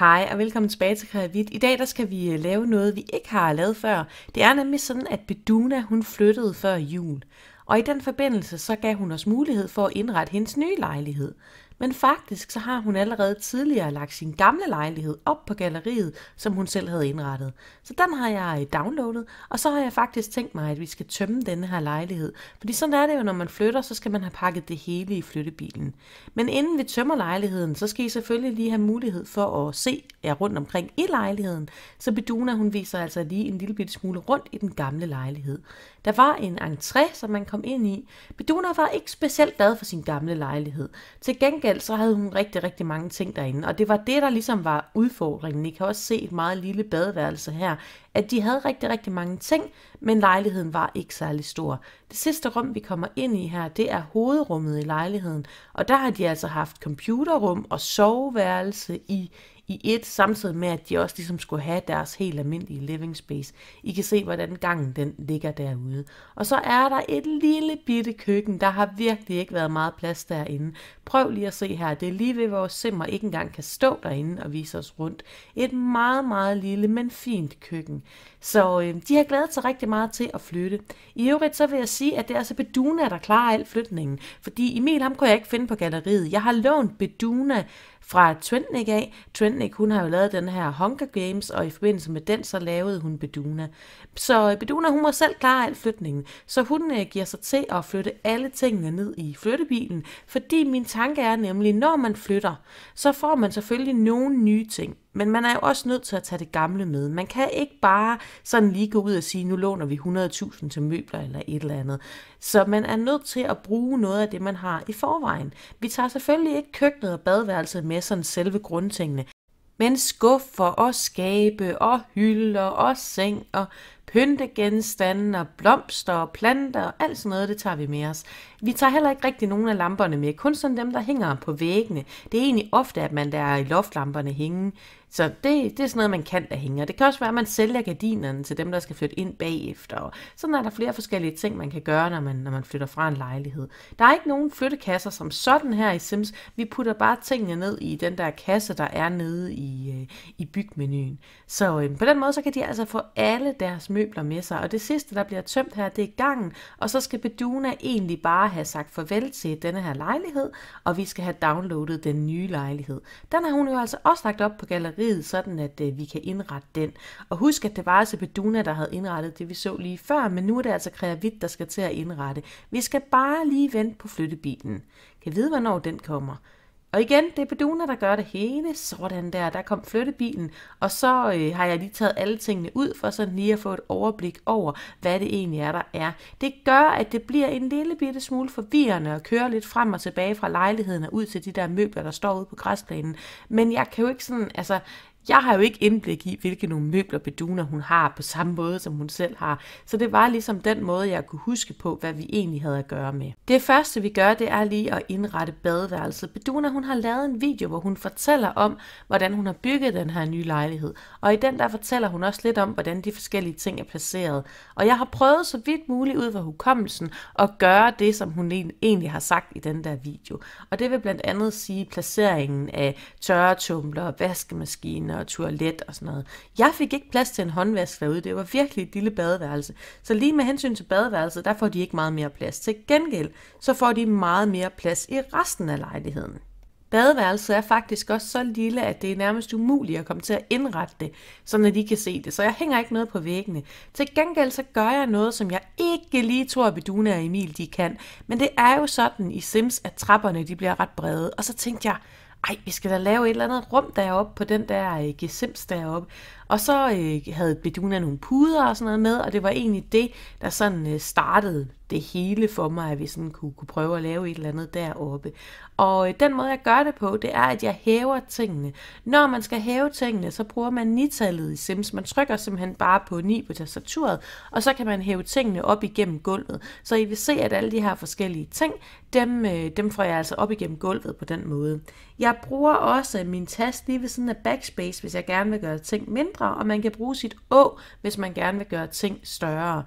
Hej og velkommen tilbage til Kreavit. I dag der skal vi øh, lave noget, vi ikke har lavet før. Det er nemlig sådan, at Beduna hun flyttede før jul. Og i den forbindelse så gav hun os mulighed for at indrette hendes nye lejlighed men faktisk så har hun allerede tidligere lagt sin gamle lejlighed op på galleriet, som hun selv havde indrettet. Så den har jeg øh, downloadet, og så har jeg faktisk tænkt mig, at vi skal tømme denne her lejlighed. Fordi sådan er det jo, når man flytter, så skal man have pakket det hele i flyttebilen. Men inden vi tømmer lejligheden, så skal I selvfølgelig lige have mulighed for at se jer rundt omkring i lejligheden. Så Beduna, hun viser altså lige en lille bitte smule rundt i den gamle lejlighed. Der var en entré, som man kom ind i. Beduna var ikke specielt glad for sin gamle lejlighed. Til gengæld gengæld så havde hun rigtig, rigtig mange ting derinde. Og det var det, der ligesom var udfordringen. I kan også se et meget lille badeværelse her, at de havde rigtig, rigtig mange ting, men lejligheden var ikke særlig stor. Det sidste rum, vi kommer ind i her, det er hovedrummet i lejligheden. Og der har de altså haft computerrum og soveværelse i i et, samtidig med, at de også ligesom skulle have deres helt almindelige living space. I kan se, hvordan gangen den ligger derude. Og så er der et lille bitte køkken, der har virkelig ikke været meget plads derinde. Prøv lige at se her, det er lige ved vores simmer ikke engang kan stå derinde og vise os rundt. Et meget, meget lille, men fint køkken. Så øh, de har glædet sig rigtig meget til at flytte. I øvrigt så vil jeg sige, at det er altså Beduna, der klarer al flytningen. Fordi Emil, ham kunne jeg ikke finde på galleriet. Jeg har lånt Beduna fra Trendnik af. Trendnik, hun har jo lavet den her Hunger Games, og i forbindelse med den, så lavede hun Beduna. Så Beduna, hun må selv klare af flytningen, så hun øh, giver sig til at flytte alle tingene ned i flyttebilen, fordi min tanke er nemlig, når man flytter, så får man selvfølgelig nogle nye ting. Men man er jo også nødt til at tage det gamle med. Man kan ikke bare sådan lige gå ud og sige, nu låner vi 100.000 til møbler eller et eller andet. Så man er nødt til at bruge noget af det, man har i forvejen. Vi tager selvfølgelig ikke køkkenet og badeværelset med sådan selve grundtingene, men skuffer og skabe og hylder og seng og pyntegenstande og blomster og planter og alt sådan noget, det tager vi med os. Vi tager heller ikke rigtig nogen af lamperne med, kun sådan dem, der hænger på væggene. Det er egentlig ofte, at man der i loftlamperne hænge. Så det, det er sådan noget, man kan der hænger. Det kan også være, at man sælger gardinerne til dem, der skal flytte ind bagefter. Og sådan er der flere forskellige ting, man kan gøre, når man, når man flytter fra en lejlighed. Der er ikke nogen flyttekasser som sådan her i Sims. Vi putter bare tingene ned i den der kasse, der er nede i, øh, i bygmenuen. Så øh, på den måde, så kan de altså få alle deres møbler møbler med sig. Og det sidste, der bliver tømt her, det er gangen, og så skal Beduna egentlig bare have sagt farvel til denne her lejlighed, og vi skal have downloadet den nye lejlighed. Den har hun jo altså også lagt op på galleriet, sådan at øh, vi kan indrette den. Og husk, at det var altså Beduna, der havde indrettet det, vi så lige før, men nu er det altså Kreavit, der skal til at indrette. Vi skal bare lige vente på flyttebilen. Kan vide, hvornår den kommer. Og igen, det er Beduna, der gør det hele. Sådan der, der kom flyttebilen. Og så øh, har jeg lige taget alle tingene ud, for sådan lige at få et overblik over, hvad det egentlig er, der er. Det gør, at det bliver en lille bitte smule forvirrende at køre lidt frem og tilbage fra lejligheden og ud til de der møbler, der står ude på græsplænen. Men jeg kan jo ikke sådan, altså, jeg har jo ikke indblik i, hvilke nogle møbler Beduna hun har på samme måde, som hun selv har. Så det var ligesom den måde, jeg kunne huske på, hvad vi egentlig havde at gøre med. Det første, vi gør, det er lige at indrette badeværelset. Beduna hun har lavet en video, hvor hun fortæller om, hvordan hun har bygget den her nye lejlighed. Og i den der fortæller hun også lidt om, hvordan de forskellige ting er placeret. Og jeg har prøvet så vidt muligt ud fra hukommelsen at gøre det, som hun egentlig har sagt i den der video. Og det vil blandt andet sige placeringen af tørretumbler, vaskemaskiner, og toilet og sådan noget. Jeg fik ikke plads til en håndvask derude, det var virkelig et lille badeværelse. Så lige med hensyn til badeværelset, der får de ikke meget mere plads. Til gengæld, så får de meget mere plads i resten af lejligheden. Badeværelset er faktisk også så lille, at det er nærmest umuligt at komme til at indrette det, sådan at de kan se det, så jeg hænger ikke noget på væggene. Til gengæld så gør jeg noget, som jeg ikke lige tror, at Beduna og Emil de kan, men det er jo sådan i Sims, at trapperne de bliver ret brede, og så tænkte jeg, ej, vi skal da lave et eller andet rum deroppe på den der øh, gesims deroppe. Og så øh, havde Beduna nogle puder og sådan noget med, og det var egentlig det, der sådan øh, startede det hele for mig, at vi sådan kunne, kunne prøve at lave et eller andet deroppe. Og øh, den måde, jeg gør det på, det er, at jeg hæver tingene. Når man skal hæve tingene, så bruger man nitallet i Sims. Man trykker simpelthen bare på 9 på tastaturet, og så kan man hæve tingene op igennem gulvet. Så I vil se, at alle de her forskellige ting, dem, øh, dem får jeg altså op igennem gulvet på den måde. Jeg bruger også min tast lige ved siden af backspace, hvis jeg gerne vil gøre ting mindre, og man kan bruge sit å, hvis man gerne vil gøre ting større.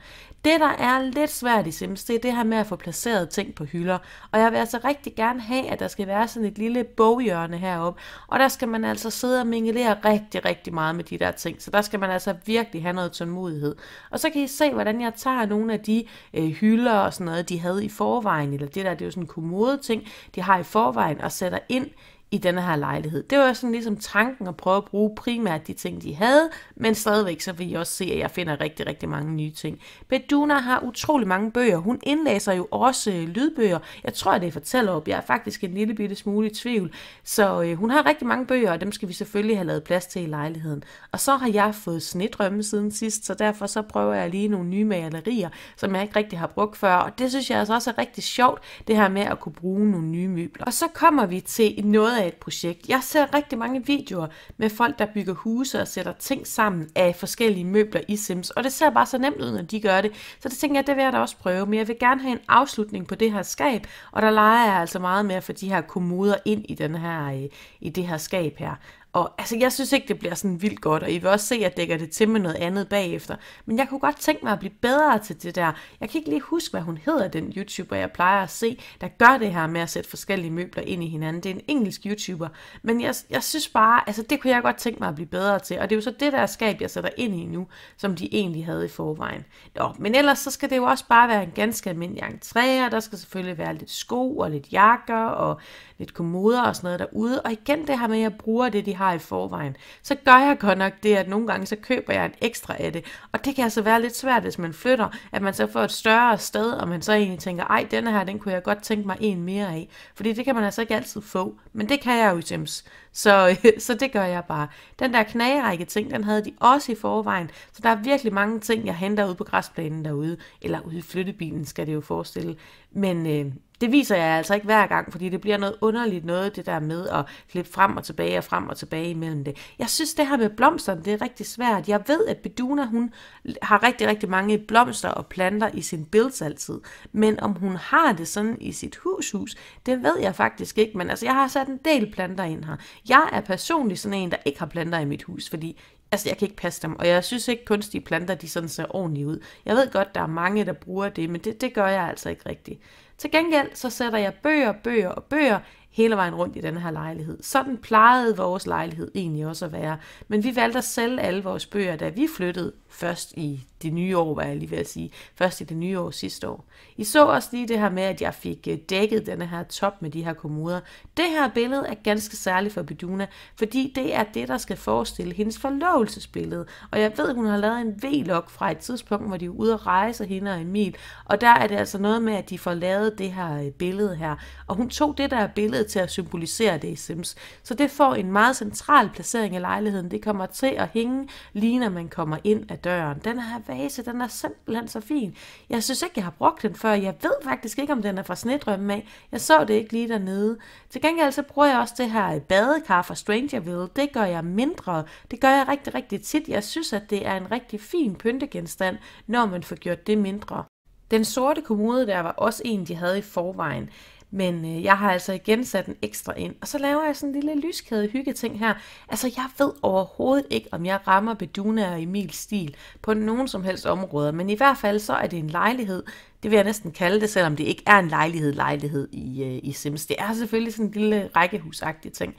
Det, der er lidt svært i Sims, games, det er det her med at få placeret ting på hylder. Og jeg vil altså rigtig gerne have, at der skal være sådan et lille boghjørne heroppe. Og der skal man altså sidde og mingelere rigtig, rigtig meget med de der ting. Så der skal man altså virkelig have noget tålmodighed. Og så kan I se, hvordan jeg tager nogle af de øh, hylder og sådan noget, de havde i forvejen. Eller det der, det er jo sådan en kommode ting, de har i forvejen og sætter ind i denne her lejlighed. Det var sådan ligesom tanken at prøve at bruge primært de ting, de havde, men stadigvæk så vil I også se, at jeg finder rigtig, rigtig mange nye ting. Beduna har utrolig mange bøger. Hun indlæser jo også øh, lydbøger. Jeg tror, det fortæller op. Jeg er faktisk en lille bitte smule i tvivl. Så øh, hun har rigtig mange bøger, og dem skal vi selvfølgelig have lavet plads til i lejligheden. Og så har jeg fået snedrømme siden sidst, så derfor så prøver jeg lige nogle nye malerier, som jeg ikke rigtig har brugt før. Og det synes jeg altså også er rigtig sjovt, det her med at kunne bruge nogle nye møbler. Og så kommer vi til noget af af et projekt. Jeg ser rigtig mange videoer med folk, der bygger huse og sætter ting sammen af forskellige møbler i Sims, og det ser bare så nemt ud, når de gør det. Så det tænker jeg, det vil jeg da også prøve, men jeg vil gerne have en afslutning på det her skab, og der leger jeg altså meget med at få de her kommoder ind i, den her, øh, i det her skab her. Og altså, jeg synes ikke, det bliver sådan vildt godt, og I vil også se, at jeg dækker det til med noget andet bagefter. Men jeg kunne godt tænke mig at blive bedre til det der. Jeg kan ikke lige huske, hvad hun hedder, den YouTuber, jeg plejer at se, der gør det her med at sætte forskellige møbler ind i hinanden. Det er en engelsk YouTuber. Men jeg, jeg synes bare, altså det kunne jeg godt tænke mig at blive bedre til. Og det er jo så det der skab, jeg sætter ind i nu, som de egentlig havde i forvejen. Nå, men ellers så skal det jo også bare være en ganske almindelig entré, og der skal selvfølgelig være lidt sko og lidt jakker og lidt kommoder og sådan noget derude. Og igen det her med, at jeg bruger det, de har i forvejen. Så gør jeg godt nok det, at nogle gange så køber jeg en ekstra af det. Og det kan altså være lidt svært, hvis man flytter, at man så får et større sted, og man så egentlig tænker, ej, denne her, den kunne jeg godt tænke mig en mere af. Fordi det kan man altså ikke altid få. Men det kan jeg jo i Sims. Så, så det gør jeg bare. Den der knagerække ting, den havde de også i forvejen. Så der er virkelig mange ting, jeg henter ud på græsplænen derude. Eller ude i flyttebilen, skal det jo forestille. Men, øh, det viser jeg altså ikke hver gang, fordi det bliver noget underligt noget, det der med at klippe frem og tilbage og frem og tilbage imellem det. Jeg synes, det her med blomsterne, det er rigtig svært. Jeg ved, at Beduna, hun har rigtig, rigtig mange blomster og planter i sin builds altid, men om hun har det sådan i sit hushus, det ved jeg faktisk ikke, men altså, jeg har sat en del planter ind her. Jeg er personligt sådan en, der ikke har planter i mit hus, fordi altså jeg kan ikke passe dem, og jeg synes ikke kunstige planter, de sådan ser ordentligt ud. Jeg ved godt, der er mange, der bruger det, men det, det gør jeg altså ikke rigtigt. Til gengæld så sætter jeg bøger, bøger og bøger hele vejen rundt i den her lejlighed. Sådan plejede vores lejlighed egentlig også at være. Men vi valgte at sælge alle vores bøger, da vi flyttede først i det nye år, var jeg lige ved at sige. Først i det nye år sidste år. I så også lige det her med, at jeg fik øh, dækket den her top med de her kommoder. Det her billede er ganske særligt for Beduna, fordi det er det, der skal forestille hendes forlovelsesbillede. Og jeg ved, hun har lavet en vlog fra et tidspunkt, hvor de er ude at rejse hende og Emil. Og der er det altså noget med, at de får lavet det her øh, billede her. Og hun tog det der billede tid til at symbolisere det i Sims. Så det får en meget central placering i lejligheden. Det kommer til at hænge lige når man kommer ind ad døren. Den her vase, den er simpelthen så fin. Jeg synes ikke, jeg har brugt den før. Jeg ved faktisk ikke, om den er fra Snedrømmen af. Jeg så det ikke lige dernede. Til gengæld så bruger jeg også det her badekar fra Strangerville. Det gør jeg mindre. Det gør jeg rigtig, rigtig tit. Jeg synes, at det er en rigtig fin pyntegenstand, når man får gjort det mindre. Den sorte kommode der var også en, de havde i forvejen. Men øh, jeg har altså igen sat en ekstra ind. Og så laver jeg sådan en lille lyskæde hyggeting her. Altså jeg ved overhovedet ikke, om jeg rammer Beduna og Emils stil på nogen som helst områder. Men i hvert fald så er det en lejlighed. Det vil jeg næsten kalde det, selvom det ikke er en lejlighed-lejlighed i, øh, i Sims. Det er selvfølgelig sådan en lille rækkehusagtig ting.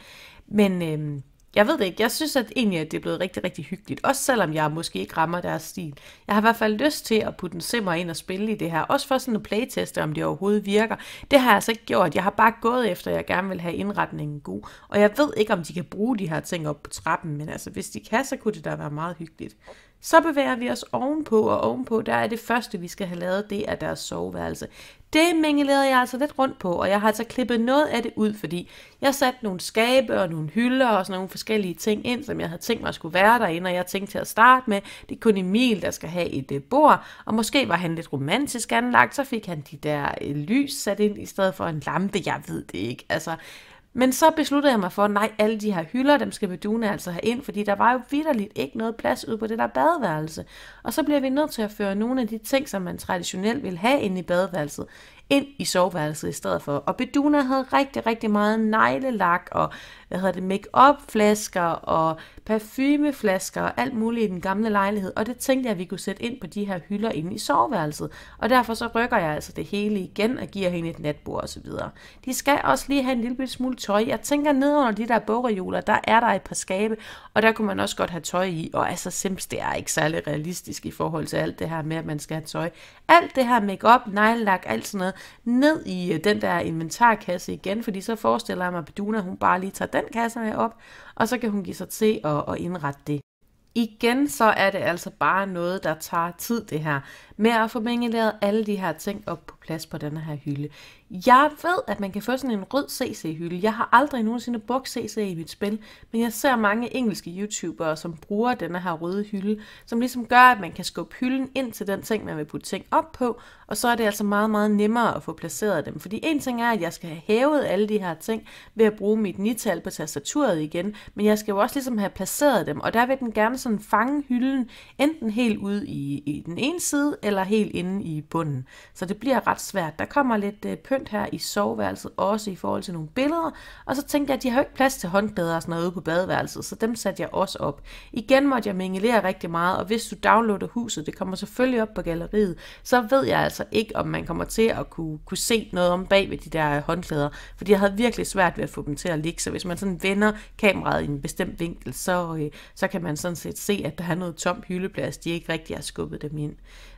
Men... Øh, jeg ved det ikke. Jeg synes at egentlig, at det er blevet rigtig, rigtig hyggeligt. Også selvom jeg måske ikke rammer deres stil. Jeg har i hvert fald lyst til at putte en simmer ind og spille i det her. Også for sådan at playteste, om det overhovedet virker. Det har jeg altså ikke gjort. Jeg har bare gået efter, at jeg gerne vil have indretningen god. Og jeg ved ikke, om de kan bruge de her ting op på trappen. Men altså, hvis de kan, så kunne det da være meget hyggeligt. Så bevæger vi os ovenpå, og ovenpå, der er det første, vi skal have lavet, det er deres soveværelse. Det mingelerede jeg altså lidt rundt på, og jeg har altså klippet noget af det ud, fordi jeg satte nogle skabe og nogle hylder og sådan nogle forskellige ting ind, som jeg havde tænkt mig at skulle være derinde, og jeg tænkte til at starte med, det er kun Emil, der skal have et øh, bord, og måske var han lidt romantisk anlagt, så fik han de der øh, lys sat ind i stedet for en lampe, jeg ved det ikke. Altså, men så besluttede jeg mig for, at nej, alle de her hylder, dem skal Meduna altså have ind, fordi der var jo vidderligt ikke noget plads ude på det der badeværelse. Og så bliver vi nødt til at føre nogle af de ting, som man traditionelt vil have ind i badeværelset, ind i soveværelset i stedet for. Og Beduna havde rigtig, rigtig meget neglelak og hvad hedder det, make-up flasker og parfumeflasker og alt muligt i den gamle lejlighed. Og det tænkte jeg, at vi kunne sætte ind på de her hylder inde i soveværelset. Og derfor så rykker jeg altså det hele igen og giver hende et natbord osv. De skal også lige have en lille smule tøj. Jeg tænker ned under de der bogreoler, der er der et par skabe, og der kunne man også godt have tøj i. Og altså simpelthen, det er ikke særlig realistisk i forhold til alt det her med, at man skal have tøj. Alt det her makeup, neglelak, alt sådan noget, ned i øh, den der inventarkasse igen, fordi så forestiller jeg mig, at Beduna hun bare lige tager den kasse med op, og så kan hun give sig til at, at indrette det. Igen så er det altså bare noget, der tager tid det her med at få mingeleret alle de her ting op på plads på den her hylde. Jeg ved, at man kan få sådan en rød CC-hylde. Jeg har aldrig nogensinde brugt CC i mit spil, men jeg ser mange engelske YouTubere, som bruger denne her røde hylde, som ligesom gør, at man kan skubbe hylden ind til den ting, man vil putte ting op på, og så er det altså meget, meget nemmere at få placeret dem. Fordi en ting er, at jeg skal have hævet alle de her ting ved at bruge mit nital på tastaturet igen, men jeg skal jo også ligesom have placeret dem, og der vil den gerne sådan fange hylden enten helt ud i, i den ene side, eller helt inde i bunden. Så det bliver ret svært. Der kommer lidt øh, pynt her i soveværelset, også i forhold til nogle billeder. Og så tænkte jeg, at de har jo ikke plads til håndklæder og sådan noget ude på badeværelset, så dem satte jeg også op. Igen måtte jeg mingelere rigtig meget, og hvis du downloader huset, det kommer selvfølgelig op på galleriet, så ved jeg altså ikke, om man kommer til at kunne, kunne se noget om bag ved de der øh, håndklæder, fordi jeg havde virkelig svært ved at få dem til at ligge, så hvis man sådan vender kameraet i en bestemt vinkel, så, øh, så kan man sådan set se, at der er noget tom hyldeplads, de ikke rigtig har skubbet dem ind.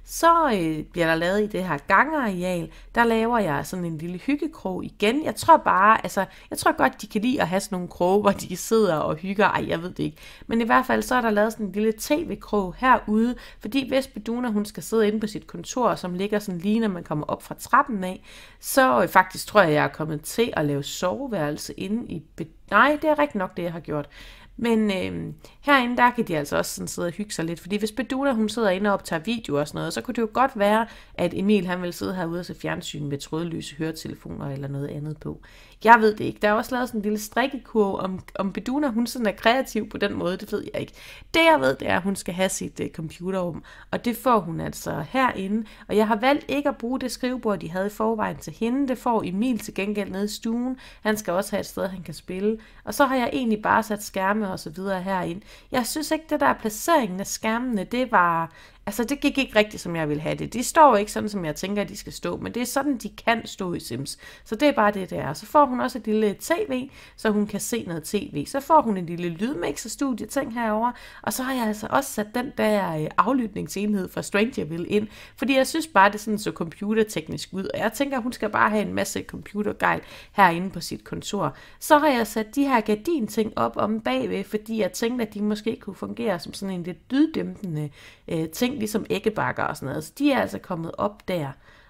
Så øh, bliver der lavet i det her gangareal, der laver jeg sådan en lille hyggekrog igen. Jeg tror bare, altså, jeg tror godt, de kan lide at have sådan nogle kroge, hvor de sidder og hygger. Ej, jeg ved det ikke. Men i hvert fald, så er der lavet sådan en lille tv-krog herude, fordi hvis Beduna, hun skal sidde inde på sit kontor, som ligger sådan lige, når man kommer op fra trappen af, så øh, faktisk tror jeg, jeg er kommet til at lave soveværelse inde i... Nej, det er rigtig nok det, jeg har gjort. Men øh, herinde, der kan de altså også sådan sidde og hygge sig lidt, fordi hvis Beduda, hun sidder inde og optager video og sådan noget, så kunne det jo godt være, at Emil han ville sidde herude og se fjernsyn med trådløse høretelefoner eller noget andet på. Jeg ved det ikke. Der er også lavet sådan en lille strikkekurve om, om Beduna. Hun sådan er kreativ på den måde, det ved jeg ikke. Det jeg ved, det er, at hun skal have sit uh, computerum, og det får hun altså herinde. Og jeg har valgt ikke at bruge det skrivebord, de havde i forvejen til hende. Det får Emil til gengæld nede i stuen. Han skal også have et sted, han kan spille. Og så har jeg egentlig bare sat skærme og så videre herind. Jeg synes ikke, det der placeringen af skærmene, det var altså det gik ikke rigtigt, som jeg ville have det. De står ikke sådan, som jeg tænker, at de skal stå, men det er sådan, de kan stå i Sims. Så det er bare det, det er. Så får hun også et lille tv, så hun kan se noget tv. Så får hun en lille lydmixerstudie ting herover, og så har jeg altså også sat den der øh, aflytningsenhed fra Strangerville ind, fordi jeg synes bare, det sådan så computerteknisk ud, og jeg tænker, hun skal bare have en masse computergejl herinde på sit kontor. Så har jeg sat de her gardinting op om bagved, fordi jeg tænkte, at de måske kunne fungere som sådan en lidt lyddæmpende øh, ting, ting, ligesom æggebakker og sådan noget. Så de er altså kommet op der.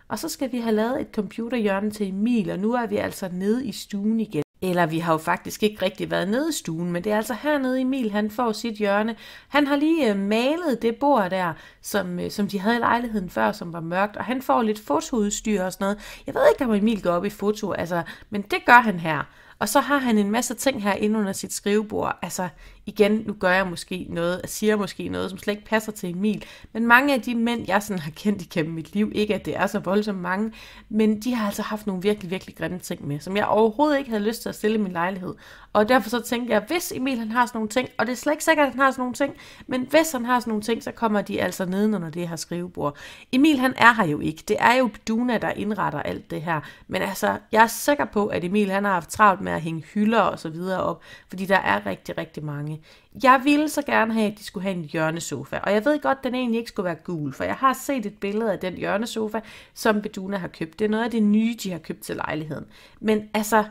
Og så skal vi have lavet et computerhjørne til Emil, og nu er vi altså nede i stuen igen. Eller vi har jo faktisk ikke rigtig været nede i stuen, men det er altså hernede Emil, han får sit hjørne. Han har lige øh, malet det bord der, som, øh, som de havde i lejligheden før, som var mørkt, og han får lidt fotoudstyr og sådan noget. Jeg ved ikke, om Emil går op i foto, altså, men det gør han her. Og så har han en masse ting her inde under sit skrivebord. Altså, igen, nu gør jeg måske noget, og siger måske noget, som slet ikke passer til Emil. Men mange af de mænd, jeg sådan har kendt igennem mit liv, ikke at det er så voldsomt mange, men de har altså haft nogle virkelig, virkelig grimme ting med, som jeg overhovedet ikke havde lyst til at stille i min lejlighed. Og derfor så tænkte jeg, hvis Emil han har sådan nogle ting, og det er slet ikke sikkert, at han har sådan nogle ting, men hvis han har sådan nogle ting, så kommer de altså nedenunder det her skrivebord. Emil han er her jo ikke. Det er jo Duna, der indretter alt det her. Men altså, jeg er sikker på, at Emil han har haft travlt med at hænge hylder og så videre op, fordi der er rigtig, rigtig mange. Jeg ville så gerne have, at de skulle have en hjørnesofa, og jeg ved godt, at den egentlig ikke skulle være gul, for jeg har set et billede af den hjørnesofa, som Beduna har købt. Det er noget af det nye, de har købt til lejligheden. Men altså,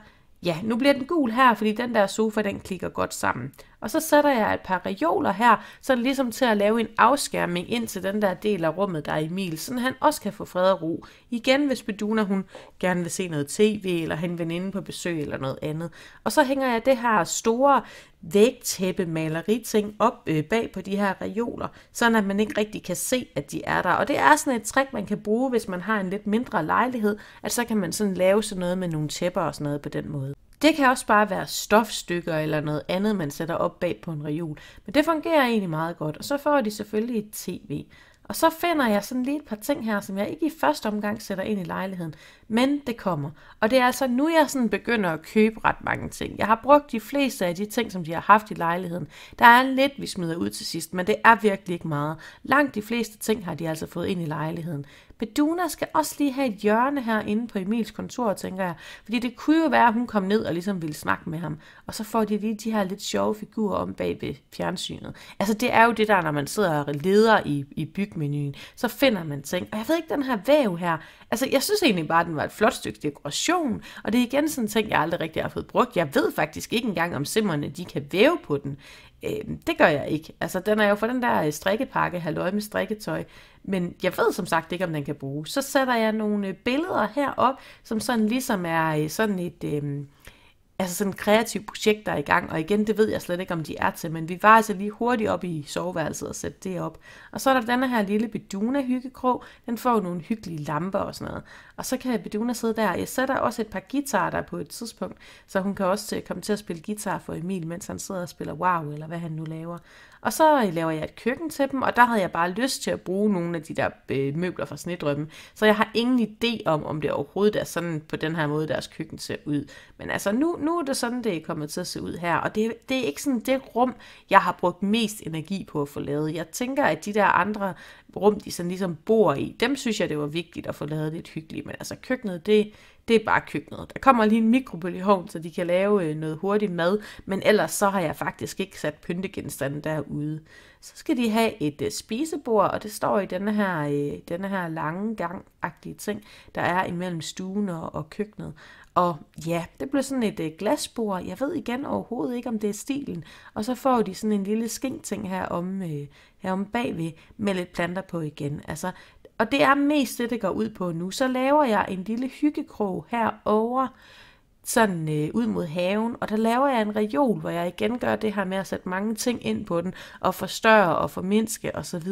ja, nu bliver den gul her, fordi den der sofa, den klikker godt sammen. Og så sætter jeg et par reoler her, sådan ligesom til at lave en afskærmning ind til den der del af rummet, der er Emil, så han også kan få fred og ro. Igen, hvis Beduna hun gerne vil se noget tv, eller han inde på besøg, eller noget andet. Og så hænger jeg det her store vægtæppe maleriting op øh, bag på de her reoler, sådan at man ikke rigtig kan se, at de er der. Og det er sådan et trick, man kan bruge, hvis man har en lidt mindre lejlighed, at så kan man sådan lave sådan noget med nogle tæpper og sådan noget på den måde. Det kan også bare være stofstykker eller noget andet, man sætter op bag på en reol. Men det fungerer egentlig meget godt, og så får de selvfølgelig et tv. Og så finder jeg sådan lige et par ting her, som jeg ikke i første omgang sætter ind i lejligheden, men det kommer. Og det er altså nu, jeg sådan begynder at købe ret mange ting. Jeg har brugt de fleste af de ting, som de har haft i lejligheden. Der er lidt, vi smider ud til sidst, men det er virkelig ikke meget. Langt de fleste ting har de altså fået ind i lejligheden. Beduna skal også lige have et hjørne herinde på Emils kontor, tænker jeg. Fordi det kunne jo være, at hun kom ned og ligesom ville snakke med ham. Og så får de lige de her lidt sjove figurer om bag ved fjernsynet. Altså det er jo det der, når man sidder og leder i, i bygmenuen, så finder man ting. Og jeg ved ikke, den her væv her, altså jeg synes egentlig bare, at den var et flot stykke dekoration. Og det er igen sådan en ting, jeg aldrig rigtig har fået brugt. Jeg ved faktisk ikke engang, om simmerne de kan væve på den. Øh, det gør jeg ikke. Altså den er jo for den der strikkepakke, halvøj med strikketøj men jeg ved som sagt ikke, om den kan bruges. Så sætter jeg nogle øh, billeder herop, som sådan ligesom er øh, sådan et... Øh, altså sådan kreativt projekt, der er i gang, og igen, det ved jeg slet ikke, om de er til, men vi var altså lige hurtigt op i soveværelset og sætte det op. Og så er der den her lille Beduna hyggekrog, den får jo nogle hyggelige lamper og sådan noget. Og så kan Beduna sidde der, jeg sætter også et par guitarer der på et tidspunkt, så hun kan også øh, komme til at spille guitar for Emil, mens han sidder og spiller wow, eller hvad han nu laver. Og så laver jeg et køkken til dem, og der havde jeg bare lyst til at bruge nogle af de der øh, møbler fra snedrømmen. Så jeg har ingen idé om, om det overhovedet er sådan på den her måde, deres køkken ser ud. Men altså, nu, nu er det sådan, det er kommet til at se ud her. Og det, det er ikke sådan det rum, jeg har brugt mest energi på at få lavet. Jeg tænker, at de der andre rum, de sådan ligesom bor i, dem synes jeg, det var vigtigt at få lavet lidt hyggeligt. Men altså køkkenet, det, det er bare køkkenet. Der kommer lige en mikrobølgeovn, så de kan lave øh, noget hurtig mad, men ellers så har jeg faktisk ikke sat pyntegenstande derude. Så skal de have et øh, spisebord, og det står i denne her, øh, denne her lange gangagtige ting, der er imellem stuen og, og køkkenet. Og ja, det blev sådan et øh, glasbord. Jeg ved igen overhovedet ikke, om det er stilen. Og så får de sådan en lille skængting her om, øh, her om bagved med lidt planter på igen. Altså, og det er mest det, det går ud på nu. Så laver jeg en lille hyggekrog herover sådan øh, ud mod haven, og der laver jeg en reol, hvor jeg igen gør det her med at sætte mange ting ind på den, og forstørre og formindske osv.,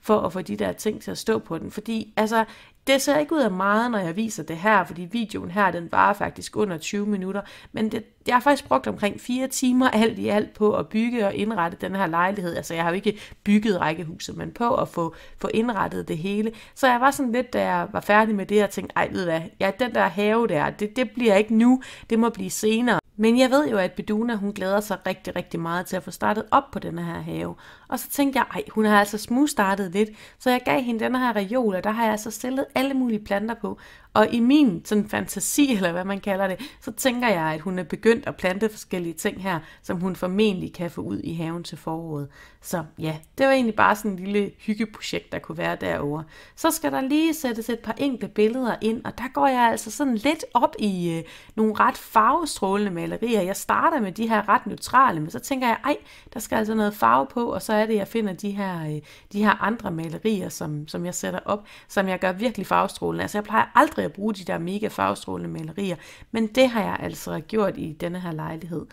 for at få de der ting til at stå på den. Fordi altså, det ser ikke ud af meget, når jeg viser det her, fordi videoen her, den varer faktisk under 20 minutter, men det, jeg har faktisk brugt omkring 4 timer alt i alt på at bygge og indrette den her lejlighed. Altså jeg har jo ikke bygget rækkehuset, men på at få, få indrettet det hele. Så jeg var sådan lidt, da jeg var færdig med det, og tænkte, ej ved hvad, ja, den der have der, det, det bliver ikke nu, det må blive senere. Men jeg ved jo, at Beduna, hun glæder sig rigtig, rigtig meget til at få startet op på denne her have. Og så tænkte jeg, ej, hun har altså smugstartet startet lidt, så jeg gav hende den her reol, og der har jeg altså stillet alle mulige planter på. Og i min sådan fantasi, eller hvad man kalder det, så tænker jeg, at hun er begyndt at plante forskellige ting her, som hun formentlig kan få ud i haven til foråret. Så ja, det var egentlig bare sådan en lille hyggeprojekt, der kunne være derovre. Så skal der lige sættes et par enkle billeder ind, og der går jeg altså sådan lidt op i øh, nogle ret farvestrålende malerier. Jeg starter med de her ret neutrale, men så tænker jeg, ej, der skal altså noget farve på, og så er det, jeg finder de her, øh, de her andre malerier, som, som jeg sætter op, som jeg gør virkelig farvestrålende. Altså jeg plejer aldrig at bruge de der mega farvestrålende malerier, men det har jeg altså gjort i denne her lejlighed.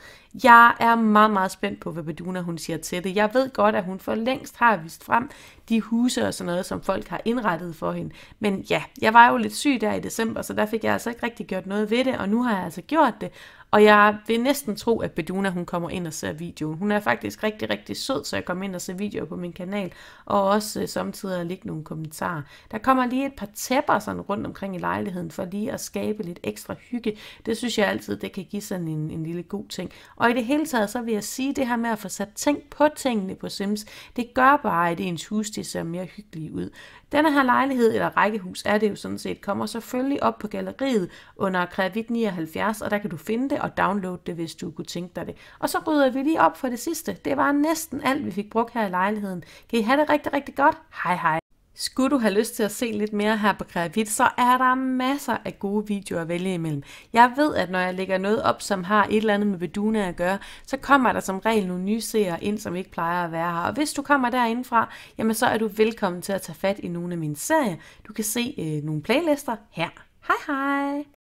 Jeg er meget, meget spændt på, hvad Beduna hun siger til det. Jeg ved godt, at hun for længst har vist frem de huse og sådan noget, som folk har indrettet for hende. Men ja, jeg var jo lidt syg der i december, så der fik jeg altså ikke rigtig gjort noget ved det, og nu har jeg altså gjort det. Og jeg vil næsten tro, at Beduna hun kommer ind og ser videoen. Hun er faktisk rigtig, rigtig sød, så jeg kommer ind og ser videoer på min kanal, og også øh, samtidig lægge nogle kommentarer. Der kommer lige et par tæpper sådan rundt omkring i lejligheden, for lige at skabe lidt ekstra hygge. Det synes jeg altid, det kan give sådan en, en lille god ting. Og i det hele taget, så vil jeg sige, det her med at få sat ting på tingene på Sims, det gør bare, at ens hus det ser mere hyggelige ud. Denne her lejlighed, eller rækkehus er det jo sådan set, kommer selvfølgelig op på galleriet under Kreavit 79, og der kan du finde det, og downloade det, hvis du kunne tænke dig det. Og så rydder vi lige op for det sidste. Det var næsten alt, vi fik brugt her i lejligheden. Kan I have det rigtig, rigtig godt? Hej hej! Skulle du have lyst til at se lidt mere her på Kreativit, så er der masser af gode videoer at vælge imellem. Jeg ved, at når jeg lægger noget op, som har et eller andet med Beduna at gøre, så kommer der som regel nogle nye seere ind, som ikke plejer at være her. Og hvis du kommer derindefra, jamen så er du velkommen til at tage fat i nogle af mine serier. Du kan se øh, nogle playlister her. Hej hej!